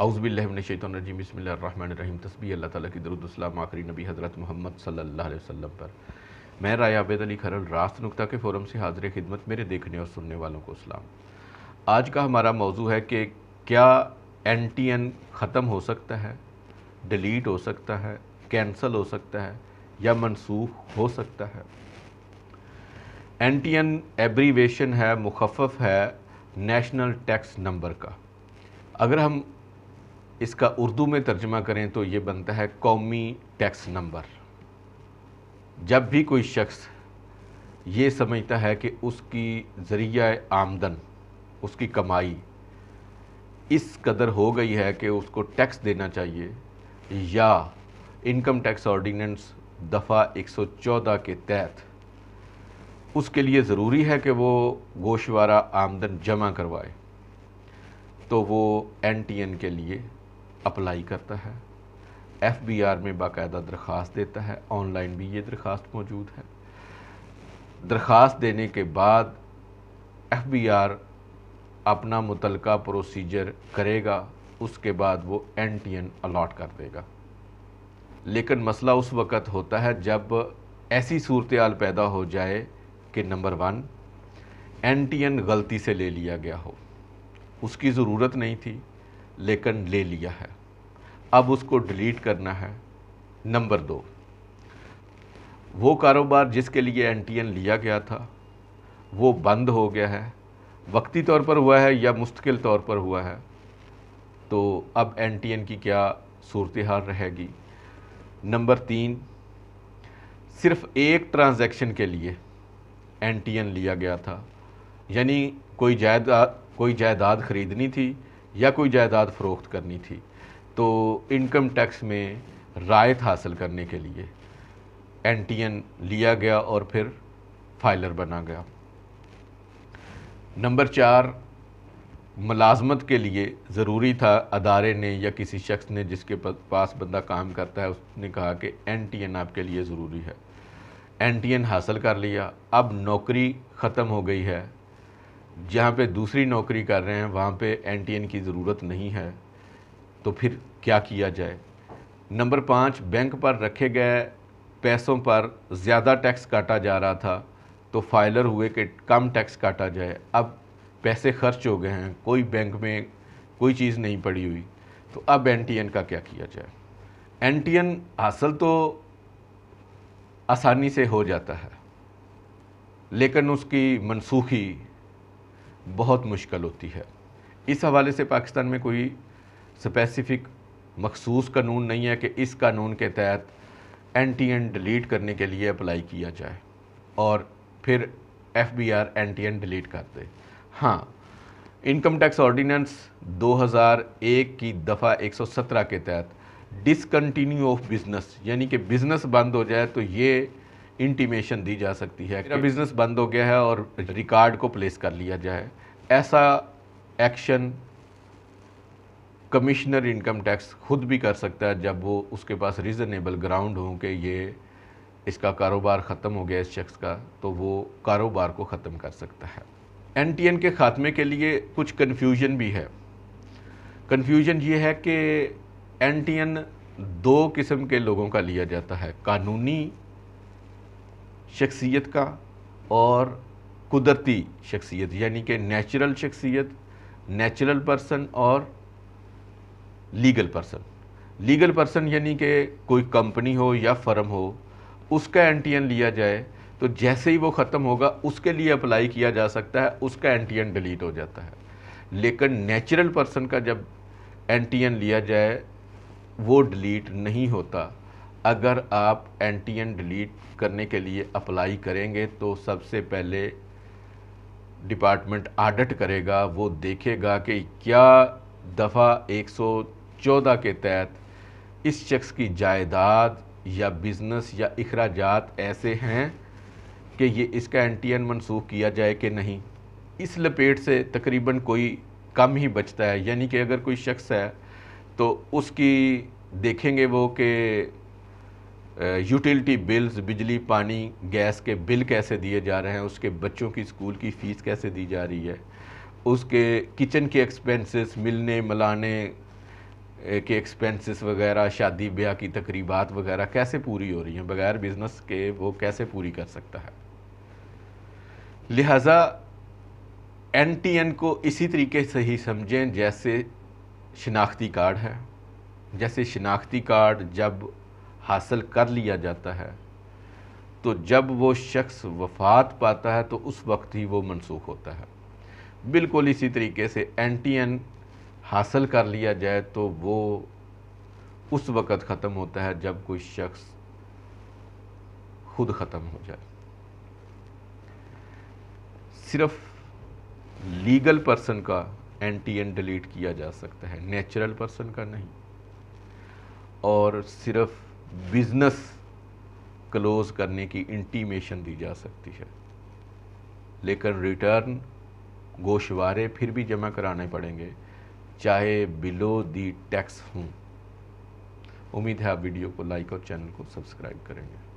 अउज़बिल्लिमिनशैतरजीम बसमीम तस्बी अल्लाह ताली की दरुद्सलाम आखिरी नबी हज़रत मोहम्मद सल्ला वसम पर मैं राय आबेद अली खरल रास्त नुकता के फोरम से हाजिर खिदमत मेरे देखने और सुनने वालों को सलाम आज का हमारा मौजू है कि क्या एन टी एन ख़त्म हो सकता है डिलीट हो सकता है कैंसल हो सकता है या मनसूख हो सकता है एन टी एन एब्रीवेशन है मुखफ़ है नेशनल टैक्स नंबर का अगर हम इसका उर्दू में तर्जमा करें तो ये बनता है कौमी टैक्स नंबर जब भी कोई शख्स ये समझता है कि उसकी ज़रिया आमदन उसकी कमाई इस कदर हो गई है कि उसको टैक्स देना चाहिए या इनकम टैक्स ऑर्डिनेंस दफ़ा 114 के तहत उसके लिए ज़रूरी है कि वो गोशवारा आमदन जमा करवाए तो वो एन के लिए अप्लाई करता है एफ बी आर में बाकायदा दरख्वास्त देता है ऑनलाइन भी ये दरख्वास्त मौजूद है दरख्वास्त देने के बाद एफ बी आर अपना मुतल प्रोसीजर करेगा उसके बाद वो एन टी एन अलाट कर देगा लेकिन मसला उस वक़्त होता है जब ऐसी सूरत हाल पैदा हो जाए कि number one N T N गलती से ले लिया गया हो उसकी ज़रूरत नहीं थी लेकिन ले लिया है अब उसको डिलीट करना है नंबर दो वो कारोबार जिसके लिए एन लिया गया था वो बंद हो गया है वक्ती तौर पर हुआ है या मुस्तकिल तौर पर हुआ है तो अब एन की क्या सूरत हाल रहेगी नंबर तीन सिर्फ एक ट्रांजैक्शन के लिए एन लिया गया था यानी कोई जायदाद कोई जायदाद ख़रीदनी थी या कोई जायदाद फ़रोख्त करनी थी तो इनकम टैक्स में रायत हासिल करने के लिए एन लिया गया और फिर फाइलर बना गया नंबर चार मुलाजमत के लिए ज़रूरी था अदारे ने या किसी शख्स ने जिसके पास बंदा काम करता है उसने कहा कि एन टी एन आपके लिए ज़रूरी है एन टी एन हासिल कर लिया अब नौकरी ख़त्म हो गई है जहाँ पे दूसरी नौकरी कर रहे हैं वहाँ पे एन की ज़रूरत नहीं है तो फिर क्या किया जाए नंबर पाँच बैंक पर रखे गए पैसों पर ज़्यादा टैक्स काटा जा रहा था तो फाइलर हुए कि कम टैक्स काटा जाए अब पैसे खर्च हो गए हैं कोई बैंक में कोई चीज़ नहीं पड़ी हुई तो अब एन का क्या किया जाए एन हासिल तो आसानी से हो जाता है लेकिन उसकी मनसूखी बहुत मुश्किल होती है इस हवाले से पाकिस्तान में कोई स्पेसिफिक मखसूस कानून नहीं है कि इस कानून के तहत एंटी एन डिलीट करने के लिए अप्लाई किया जाए और फिर F B R N T N delete कर दे हाँ इनकम टैक्स ऑर्डिनेंस 2001 की दफ़ा 117 के तहत डिसकंटिन्यू ऑफ बिज़नेस यानी कि बिज़नेस बंद हो जाए तो ये इंटीमेशन दी जा सकती है मेरा बिज़नेस बंद हो गया है और रिकॉर्ड को प्लेस कर लिया जाए ऐसा एक्शन कमिश्नर इनकम टैक्स खुद भी कर सकता है जब वो उसके पास रीज़नेबल ग्राउंड हो कि ये इसका कारोबार ख़त्म हो गया इस शख्स का तो वो कारोबार को ख़त्म कर सकता है एन के ख़ात्मे के लिए कुछ कन्फ्यूजन भी है कन्फ्यूजन ये है कि एन दो किस्म के लोगों का लिया जाता है कानूनी शख्सियत का और कुदरती शख्सियत यानी कि नेचुरल शख्सियत नेचुरल पर्सन और लीगल पर्सन लीगल पर्सन यानी कि कोई कंपनी हो या फर्म हो उसका एन लिया जाए तो जैसे ही वो ख़त्म होगा उसके लिए अप्लाई किया जा सकता है उसका एन डिलीट हो जाता है लेकिन नेचुरल पर्सन का जब एन लिया जाए वो डिलीट नहीं होता अगर आप एन टी एन डिलीट करने के लिए अप्लाई करेंगे तो सबसे पहले डिपार्टमेंट आडिट करेगा वो देखेगा कि क्या दफ़ा 114 के तहत इस शख्स की जायदाद या बिज़नेस या अखराज ऐसे हैं कि ये इसका एन टी एन मनसूख किया जाए कि नहीं इस लपेट से तकरीबन कोई कम ही बचता है यानी कि अगर कोई शख्स है तो उसकी देखेंगे वो कि यूटिलिटी बिल्स बिजली पानी गैस के बिल कैसे दिए जा रहे हैं उसके बच्चों की स्कूल की फ़ीस कैसे दी जा रही है उसके किचन के एक्सपेंसेस मिलने मलाने के एक्सपेंसेस वगैरह शादी ब्याह की तकरीबात वगैरह कैसे पूरी हो रही हैं बग़ैर बिज़नेस के वो कैसे पूरी कर सकता है लिहाजा एन टी एन को इसी तरीके से ही समझें जैसे शनाख्ती कार्ड है जैसे शनाख्ती कार्ड जब हासिल कर लिया जाता है तो जब वो शख्स वफात पाता है तो उस वक्त ही वो मनसूख होता है बिल्कुल इसी तरीके से एन टी एन हासिल कर लिया जाए तो वो उस वक़्त ख़त्म होता है जब कोई शख्स खुद ख़त्म हो जाए सिर्फ लीगल पर्सन का एन टी एन डिलीट किया जा सकता है नेचुरल पर्सन का नहीं और सिर्फ़ बिजनेस क्लोज करने की इंटीमेशन दी जा सकती है लेकिन रिटर्न गोशवारे फिर भी जमा कराने पड़ेंगे चाहे बिलो दी टैक्स हों उम्मीद है आप वीडियो को लाइक और चैनल को सब्सक्राइब करेंगे